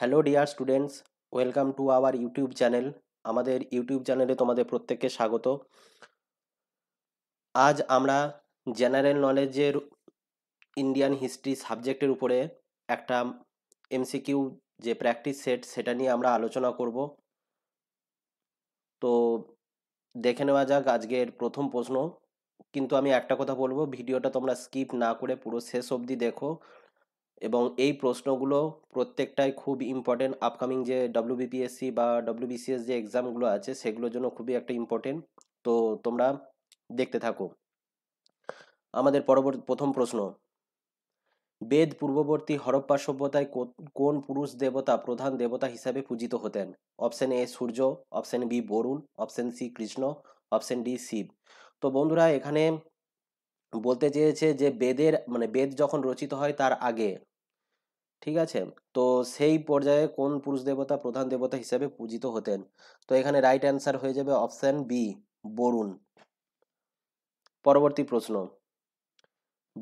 hello dear students welcome to our YouTube channel আমাদের YouTube চ্যানেলে তোমাদের প্রত্যেককে স্বাগত আজ আমরা জেনারেল নলেজের ইন্ডিয়ান হিস্ট্রি সাবজেক্টের উপরে একটা এমসিকিউ যে প্র্যাকটিস সেট সেটা নিয়ে আমরা আলোচনা করব তো দেখে নেওয়া যাক আজকের প্রথম প্রশ্ন কিন্তু আমি একটা কথা বলবো ভিডিওটা তোমরা স্কিপ না করে পুরো শেষ অবধি দেখো এবং এই প্রশ্নগুলো প্রত্যেকটাই খুব ইম্পর্টেন্ট আপকামিং যে বিপিএসসি বা বিসিএস যে এক্সামগুলো আছে সেগুলোর জন্য খুবই একটা ইম্পর্টেন্ট তো তোমরা দেখতে থাকো আমাদের পরবর্তী প্রথম প্রশ্ন বেদ পূর্ববর্তী হরপ্পা সভ্যতায় কোন পুরুষ দেবতা প্রধান দেবতা হিসাবে পূজিত হতেন option A Surya option B Varuna option C Krishna option D Shiva তো বন্ধুরা এখানে বলতে চেয়েছে যে বেদের মানে বেদ যখন রচিত হয় তার আগে ঠিক আছে তো সেই পর্যায়ে কোন পুরুষ দেবতা প্রধান দেবতা হিসেবে পূজিত হতেন তো এখানে রাইট অ্যান্সার হয়ে যাবে অপশান বি বরুণ পরবর্তী প্রশ্ন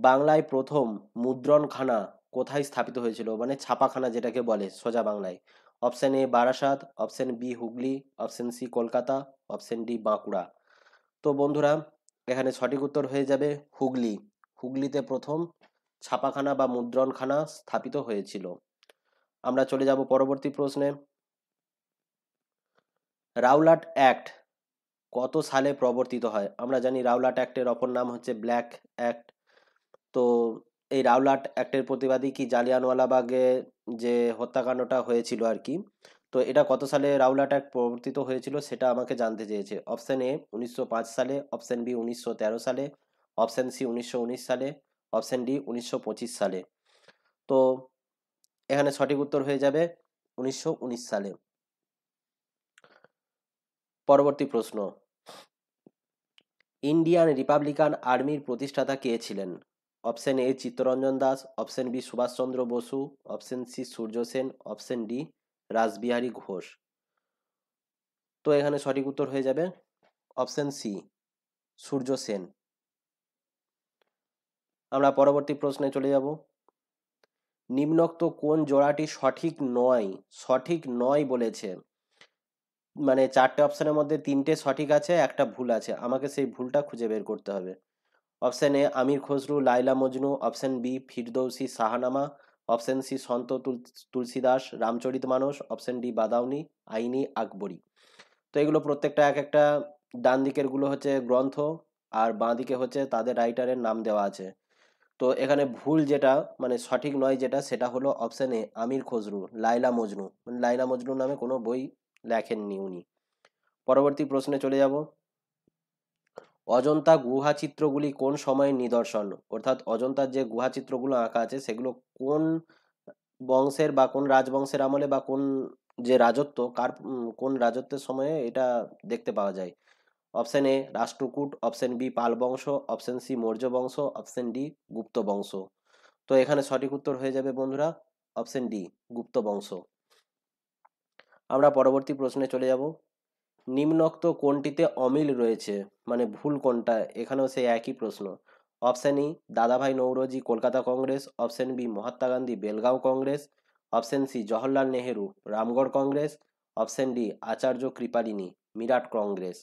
বাংলায় প্রথম মুদ্রণখানা কোথায় স্থাপিত হয়েছিল মানে ছাপাখানা যেটাকে বলে সোজা বাংলায় option A Barasat option B Hooghly option C Kolkata option D Bankura তো বন্ধুরা এখানে সঠিক উত্তর হয়ে যাবে হুগলি হুগলিতে প্রথম ছাপাখানা বা মুদ্রণখানা স্থাপিত হয়েছিল আমরা চলে যাব পরবর্তী প্রশ্নে রাউলাট অ্যাক্ট কত সালে প্রবর্তিত হয় আমরা জানি রাউলাট অ্যাক্টের অপর নাম হচ্ছে ব্ল্যাক অ্যাক্ট তো এই রাউলাট অ্যাক্টের প্রতিবাদী কি জালিয়ানওয়ালাবাগে যে হত্যাকাণ্ডটা হয়েছিল আর কি তো এটা কত সালে রাউলাট অ্যাক্ট প্রবর্তিত হয়েছিল সেটা আমাকে জানতে চেয়েছে অপশান এ উনিশশো সালে অপশান বি উনিশশো সালে অপশান সি উনিশশো সালে অপশান ডি উনিশশো সালে তো এখানে সঠিক উত্তর হয়ে যাবে উনিশশো সালে পরবর্তী প্রশ্ন ইন্ডিয়ান রিপাবলিকান আর্মির প্রতিষ্ঠাতা কে ছিলেন option A Chittaranjan Das option B Subhash Chandra Bose option C Surya Sen option D Rash Behari Ghosh তো এখানে সঠিক উত্তর হয়ে যাবে অপশন সি সূর্য সেন আমরা পরবর্তী প্রশ্নে চলে যাব নিম্নোক্ত কোন জোড়াটি সঠিক নয় সঠিক নয় বলেছে মানে চারটে অপশানের মধ্যে তিনটে সঠিক আছে একটা ভুল আছে আমাকে সেই ভুলটা খুঁজে বের করতে হবে option A Amir Khusrau Laila Majnu option B Firdausi Shahnama option C Sant Tulsi Das রামচরিত মানুষ অপশান ডি বাদাউনি আইনি আকবরি তো এগুলো প্রত্যেকটা এক একটা ডান দিকেরগুলো হচ্ছে গ্রন্থ আর বাঁ দিকে হচ্ছে তাদের রাইটারের নাম দেওয়া আছে তো এখানে ভুল যেটা মানে সঠিক নয় যেটা সেটা হলো অপশান এ আমির খসরু লাইলা মজনু মানে লাইলা মজনু নামে কোনো বই লেখেননি উনি পরবর্তী প্রশ্নে চলে যাব অজন্তা গুহা চিত্রগুলি কোন সময়ের নিদর্শন অর্থাৎ অজন্তার যে গুহা চিত্রগুলো আঁকা আছে সেগুলো কোন বংশের বা কোন রাজবংশের আমলে বা কোন যে রাজত্ব কার কোন রাজত্বের সময়ে এটা দেখতে পাওয়া যায় option A Rashtrakuta option B Pala বংশ অপশান সি মৌর্য বংশ অপশান ডি গুপ্ত বংশ তো এখানে সঠিক উত্তর হয়ে যাবে বন্ধুরা অপশান ডি গুপ্ত বংশ আমরা পরবর্তী প্রশ্নে চলে যাব নিম্নোক্ত কোনটিতে অমিল রয়েছে মানে ভুল কোনটা এখানেও সেই একই প্রশ্ন option E e, Dadabhai Naoroji Kolkata Congress option B Mahatma Gandhi Belgaum Congress option C Jawaharlal Nehru Ramgarh Congress option D Acharya Kripalani Meerut Congress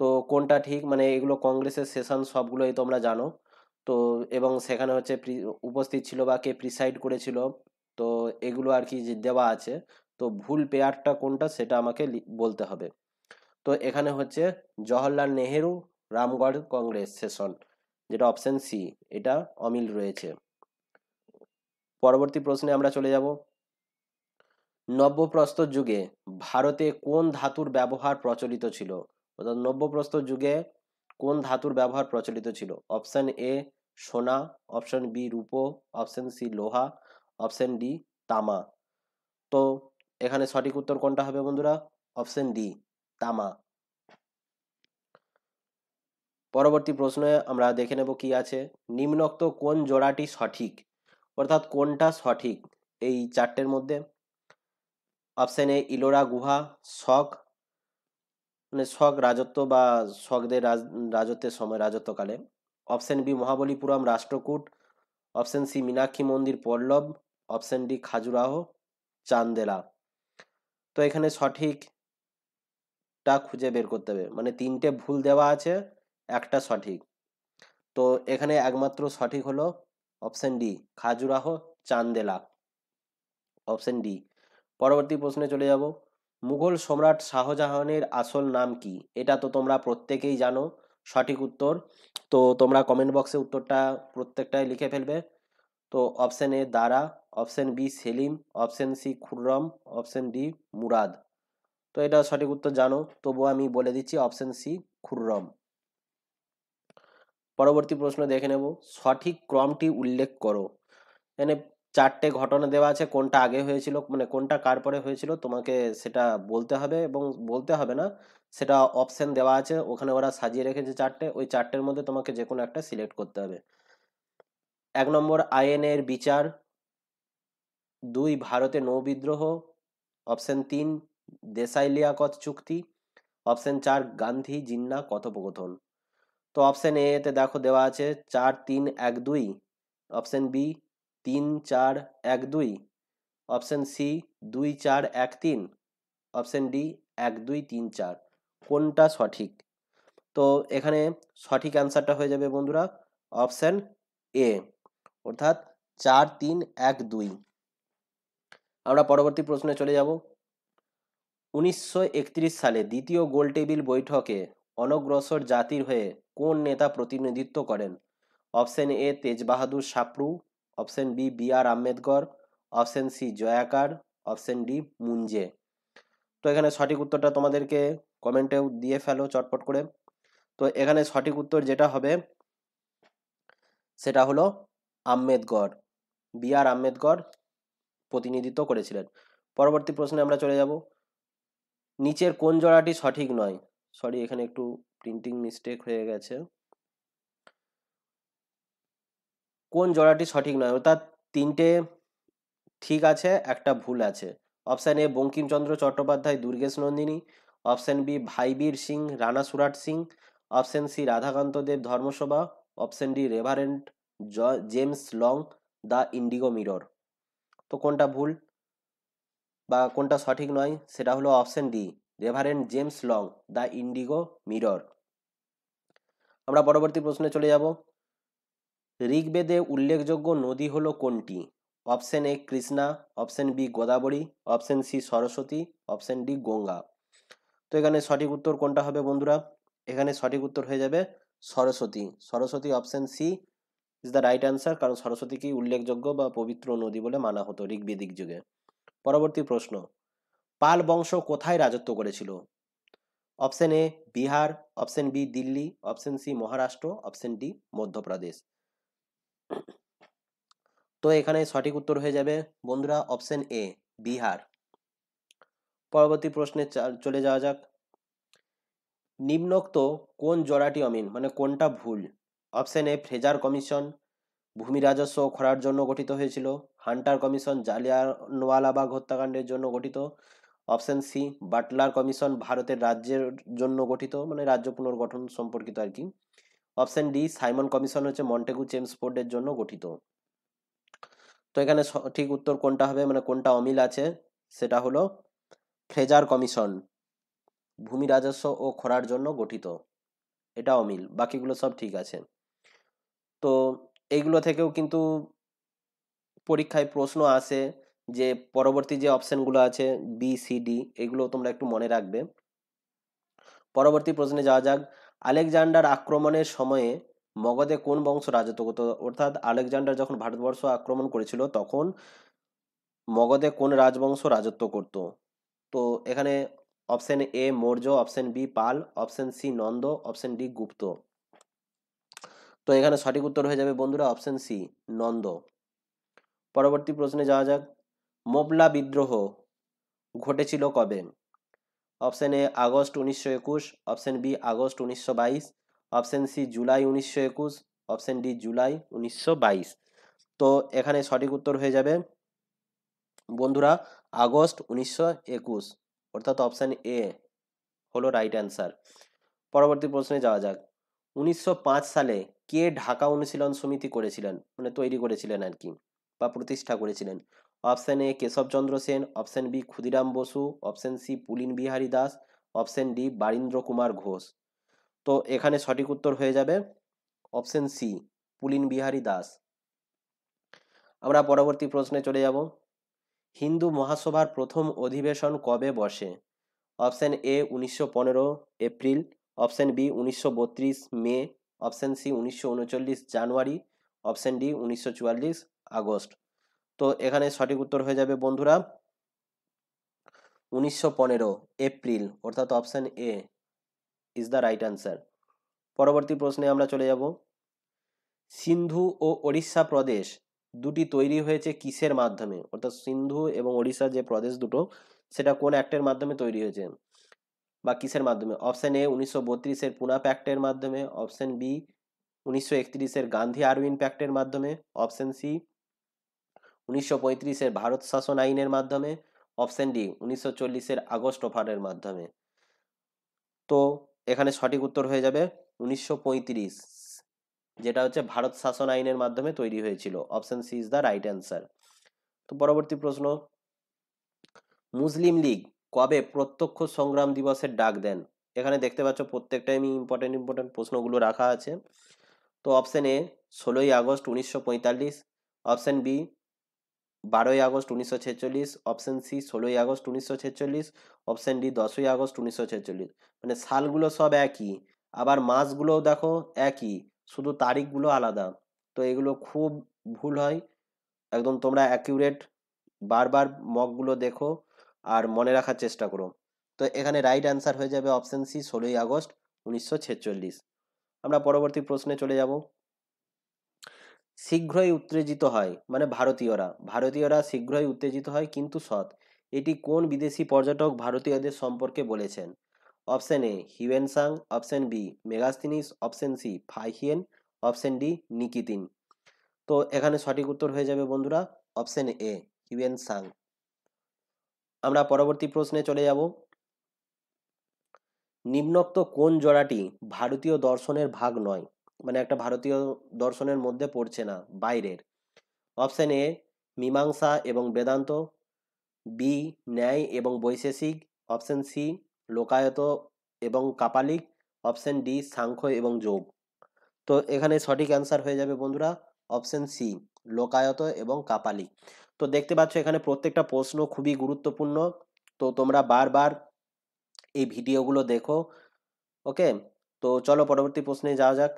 তো কোনটা ঠিক মানে এগুলো কংগ্রেসের সেশন সবগুলোই তোমরা জানো তো এবং সেখানে হচ্ছে উপস্থিত ছিল বা কে প্রিসাইড করেছিল তো এগুলো আর কি দেওয়া আছে তো ভুল পেয়ারটা কোনটা সেটা আমাকে বলতে হবে তো এখানে হচ্ছে জওহরলাল নেহেরু রামগড় কংগ্রেস সেশন যেটা অপশান সি এটা অমিল রয়েছে পরবর্তী প্রশ্নে আমরা চলে যাব নব্যপ্রস্তর যুগে ভারতে কোন ধাতুর ব্যবহার প্রচলিত ছিল অর্থাৎ নব্যপ্রস্তর যুগে কোন ধাতুর ব্যবহার প্রচলিত ছিল অপশান এ সোনা অপশান বি রূপ অপশান সি লোহা অপশান ডি তামা তো এখানে সঠিক উত্তর কোনটা হবে বন্ধুরা অপশান ডি তামা পরবর্তী প্রশ্নে আমরা দেখে নেব কি আছে নিম্নোক্ত কোন জোড়াটি সঠিক অর্থাৎ কোনটা সঠিক এই চারটের মধ্যে অপশান এ ইলোরা গুহা শখ মানে শক রাজত্ব বা শকদের রাজ রাজত্বের সময় রাজত্বকালে option B Mahabalipuram Rashtrakuta option C Meenakshi মন্দির পল্লব অপশন ডি খাজুরাহ চান্দেলা তো এখানে সঠিকটা খুঁজে বের করতে হবে মানে তিনটে ভুল দেওয়া আছে একটা সঠিক তো এখানে একমাত্র সঠিক হলো option D Khajuraho Chandela option D পরবর্তী প্রশ্নে চলে যাব মুঘল সম্রাট শাহজাহানের আসল নাম কি এটা তো তোমরা প্রত্যেকেই জানো সঠিক উত্তর তো তোমরা কমেন্ট বক্সে উত্তরটা প্রত্যেকটাই লিখে ফেলবে তো option A Dara option B Salim option C Khurram option D Murad তো এটা সঠিক উত্তর জানো তবুও আমি বলে দিচ্ছি অপশন সি খুররম পরবর্তী প্রশ্ন দেখে নেব সঠিক ক্রমটি উল্লেখ করো এখানে চারটে ঘটনা দেওয়া আছে কোনটা আগে হয়েছিল মানে কোনটা কার পরে হয়েছিল তোমাকে সেটা বলতে হবে এবং বলতে হবে না সেটা অপশন দেওয়া আছে ওখানে ওরা সাজিয়ে রেখেছে চারটে ওই চারটের মধ্যে তোমাকে যে কোনো একটা সিলেক্ট করতে হবে এক নম্বর আইএনএর বিচার দুই ভারতে নৌবিদ্রোহ অপশন তিন দেশাই লিয়াকত চুক্তি অপশন চার গান্ধী জিন্না কথোপকথন তো অপশন এ তে দেখো দেওয়া আছে চার তিন এক দুই অপশন বি তিন চার এক দুই অপশান সি দুই চার এক তিন অপশান ডি এক দুই তিন চার কোনটা সঠিক তো এখানে সঠিক অ্যান্সারটা হয়ে যাবে বন্ধুরা অপশান এ অর্থাৎ চার তিন এক দুই আমরা পরবর্তী প্রশ্নে চলে যাব উনিশশো সালে দ্বিতীয় গোলটেবিল বৈঠকে অনগ্রসর জাতির হয়ে কোন নেতা প্রতিনিধিত্ব করেন option A Tej Bahadur Sapru option B B R Ambedkar option C Jayakar option D Moonje তো এখানে সঠিক উত্তরটা তোমাদেরকে কমেন্টেও দিয়ে ফেলো চটপট করে তো এখানে সঠিক উত্তর যেটা হবে সেটা হলো আম্বেদকর বি আর আম্বেদকর প্রতিনিধিত্ব করেছিলেন পরবর্তী প্রশ্নে আমরা চলে যাব নিচের কোন জোড়াটি সঠিক নয় সরি এখানে একটু প্রিন্টিং মিস্টেক হয়ে গেছে কোন জোড়াটি সঠিক নয় অর্থাৎ তিনটে ঠিক আছে একটা ভুল আছে option A Bankim Chandra Chattopadhyay Durgesh Nandini option B Bhai Vir Singh Rana Surat Singh option C Radhakanta Deb Dharma Sabha option D reverend James Long the indigo mirror তো কোনটা ভুল বা কোনটা সঠিক নয় সেটা হলো option D reverend James Long the indigo mirror আমরা পরবর্তী প্রশ্নে চলে যাব ঋগ্বেদে উল্লেখযোগ্য নদী হল কোনটি option A Krishna option B Godavari option C Saraswati option D Ganga তো এখানে সঠিক উত্তর কোনটা হবে বন্ধুরা এখানে সঠিক উত্তর হয়ে যাবে Saraswati Saraswati option C is the right answer কারণ সরস্বতীকেই উল্লেখযোগ্য বা পবিত্র নদী বলে মানা হতো ঋগ্বেদিক যুগে পরবর্তী প্রশ্ন পাল বংশ কোথায় রাজত্ব করেছিল option A Bihar option B Delhi option C Maharashtra option D Madhya Pradesh তো এখানে সঠিক উত্তর হয়ে যাবে বন্ধুরা অপশন এ বিহার পরবর্তী প্রশ্নে চলে যাওয়া যাক নিম্নোক্ত কোন জোড়াটি অমিন মানে কোনটা ভুল অপশন এ ফ্রেজার কমিশন ভূমি রাজস্ব খরার জন্য গঠিত হয়েছিল হান্টার কমিশন জালিয়ানওয়ালাবাগ হত্যাকাণ্ডের জন্য গঠিত অপশন সি বাটলার কমিশন ভারতের রাজ্যের জন্য গঠিত মানে রাজ্য পুনর্গঠন সম্পর্কিত আর কি অপশন ডি সাইমন কমিশন হচ্ছে মন্টেগু চেমসফোর্ডের জন্য গঠিত তো এখানে সঠিক উত্তর কোনটা হবে মানে কোনটা অমিল আছে সেটা হলো ফ্লেজার কমিশন ভূমি রাজস্ব ও খরার জন্য গঠিত এটা অমিল বাকিগুলো সব ঠিক আছে তো এইগুলো থেকেও কিন্তু পরীক্ষায় প্রশ্ন আসে যে পরবর্তী যে অপশানগুলো আছে বি সি ডি এগুলো তোমরা একটু মনে রাখবে পরবর্তী প্রশ্নে যাওয়া যাক আলেকজান্ডার আক্রমণের সময়ে মগধে কোন বংশ রাজত্ব করত অর্থাৎ আলেকজান্ডার যখন ভারতবর্ষ আক্রমণ করেছিল তখন মগধে কোন রাজবংশ রাজত্ব করত তো এখানে option A Maurya option B Pala option C Nanda option D Gupta তো এখানে সঠিক উত্তর হয়ে যাবে বন্ধুরা অপশন সি নন্দ পরবর্তী প্রশ্নে যাওয়া যাক মোবলা বিদ্রোহ ঘটেছিল কবে অপশন এ আগস্ট উনিশশো একুশ অপশন বি আগস্ট উনিশশো বাইশ অপশান সি জুলাই উনিশশো একুশ অপশান ডি জুলাই উনিশশো বাইশ তো এখানে সঠিক উত্তর হয়ে যাবে বন্ধুরা আগস্ট উনিশশো একুশ অর্থাৎ অপশান এ হলো রাইট অ্যান্সার পরবর্তী প্রশ্নে যাওয়া যাক উনিশশো সালে কে ঢাকা অনুশীলন সমিতি করেছিলেন মানে তৈরি করেছিলেন আর কি বা প্রতিষ্ঠা করেছিলেন option A Keshab Chandra Sen option B Khudiram Bose option C Pulin Behari Das option D Barindra Kumar Ghosh তো এখানে সঠিক উত্তর হয়ে যাবে অপশন সি পুলিন বিহারী দাস আমরা পরবর্তী প্রশ্নে চলে যাব হিন্দু মহাসভার প্রথম অধিবেশন কবে বসে অপশন এ উনিশশো এপ্রিল অপশন বি উনিশশো মে অপশন সি উনিশশো জানুয়ারি অপশন ডি উনিশশো আগস্ট তো এখানে সঠিক উত্তর হয়ে যাবে বন্ধুরা উনিশশো এপ্রিল অর্থাৎ option A is the right answer পরবর্তী প্রশ্নে আমরা চলে যাব সিন্ধু ও ওড়িশা প্রদেশ দুটি তৈরি হয়েছে কিসের মাধ্যমে অর্থাৎ সিন্ধু এবং ওড়িশার যে প্রদেশ দুটো সেটা কোন অ্যাক্টের মাধ্যমে তৈরি হয়েছে বা কিসের মাধ্যমে অপশান এ উনিশশো বত্রিশের পুনা অ্যাক্টের মাধ্যমে অপশন বি উনিশশো একত্রিশের গান্ধী আরউইন প্যাক্টের মাধ্যমে অপশন সি উনিশশো পঁয়ত্রিশের ভারত শাসন আইনের মাধ্যমে অপশন ডি উনিশশো চল্লিশের আগস্ট ওফারের মাধ্যমে তো এখানে সঠিক উত্তর হয়ে যাবে উনিশশো যেটা হচ্ছে ভারত শাসন আইনের মাধ্যমে তৈরি হয়েছিল option C is the right answer তো পরবর্তী প্রশ্ন মুসলিম লীগ কবে প্রত্যক্ষ সংগ্রাম দিবসের ডাক দেন এখানে দেখতে পাচ্ছ প্রত্যেকটাই আমি ইম্পর্টেন্ট ইম্পর্টেন্ট প্রশ্নগুলো রাখা আছে তো অপশন এ ষোলোই আগস্ট উনিশশো পঁয়তাল্লিশ অপশন বি বারোই আগস্ট উনিশশো ছেচল্লিশ অপশান সি ষোলোই আগস্ট উনিশশো ছেচল্লিশ অপশান ডি দশই আগস্ট উনিশশো ছেচল্লিশ মানে সালগুলো সব একই আবার মাসগুলোও দেখো একই শুধু তারিখগুলো আলাদা তো এগুলো খুব ভুল হয় একদম তোমরা অ্যাকিউরেট বারবার মকগুলো দেখো আর মনে রাখার চেষ্টা করো তো এখানে রাইট অ্যান্সার হয়ে যাবে অপশান সি ষোলোই আগস্ট উনিশশো ছেচল্লিশ আমরা পরবর্তী প্রশ্নে চলে যাব শীঘ্রই উত্তেজিত হয় মানে ভারতীয়রা ভারতীয়রা শীঘ্রই উত্তেজিত হয় কিন্তু সৎ এটি কোন বিদেশি পর্যটক ভারতীয়দের সম্পর্কে বলেছেন option A Hiuen Tsang option B Megasthenes option C Fa Hien option D Nikitin তো এখানে সঠিক উত্তর হয়ে যাবে বন্ধুরা অপশন এ হিউয়েনসাং আমরা পরবর্তী প্রশ্নে চলে যাব নিম্নোক্ত কোন জোড়াটি ভারতীয় দর্শনের ভাগ নয় মানে একটা ভারতীয় দর্শনের মধ্যে পড়ছে না বাইরের অপশান এ মীমাংসা এবং বেদান্ত বি ন্যায় এবং বৈশেষিক অপশান সি লোকায়ত এবং কাপালিক অপশান ডি সাংখ্য এবং যোগ তো এখানে সঠিক অ্যান্সার হয়ে যাবে বন্ধুরা অপশান সি লোকায়ত এবং কাপালিক তো দেখতে পাচ্ছ এখানে প্রত্যেকটা প্রশ্ন খুবই গুরুত্বপূর্ণ তো তোমরা বারবার এই ভিডিওগুলো দেখো ওকে তো চলো পরবর্তী প্রশ্নে যাওয়া যাক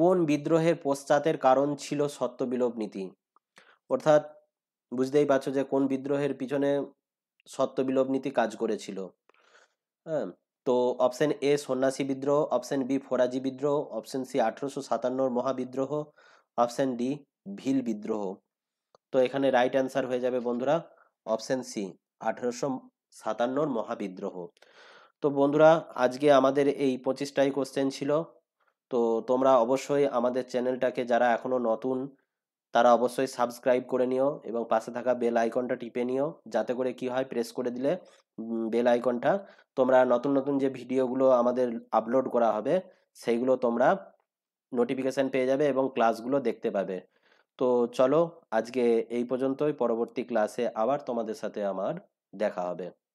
কোন বিদ্রোহের পশ্চাতের কারণ ছিল সত্যবিলোপ নীতি অর্থাৎ বুঝতেই পারছো যে কোন বিদ্রোহের পিছনে সত্যবিলোপ নীতি কাজ করেছিল হ্যাঁ তো অপশন এ সন্ন্যাসী বিদ্রোহ অপশন বি ফরাজি বিদ্রোহ অপশন সি আঠেরোশো সাতান্নর মহাবিদ্রোহ অপশন ডি ভিল বিদ্রোহ তো এখানে রাইট অ্যান্সার হয়ে যাবে বন্ধুরা অপশন সি আঠেরোশো সাতান্নর মহাবিদ্রোহ তো বন্ধুরা আজকে আমাদের এই পঁচিশটাই কোশ্চেন ছিল তো তোমরা অবশ্যই আমাদের চ্যানেলটাকে যারা এখনও নতুন তারা অবশ্যই সাবস্ক্রাইব করে নিও এবং পাশে থাকা বেল আইকনটা টিপে নিও যাতে করে কি হয় প্রেস করে দিলে বেল আইকনটা তোমরা নতুন নতুন যে ভিডিওগুলো আমাদের আপলোড করা হবে সেইগুলো তোমরা নোটিফিকেশান পেয়ে যাবে এবং ক্লাসগুলো দেখতে পাবে তো চলো আজকে এই পর্যন্তই পরবর্তী ক্লাসে আবার তোমাদের সাথে আমার দেখা হবে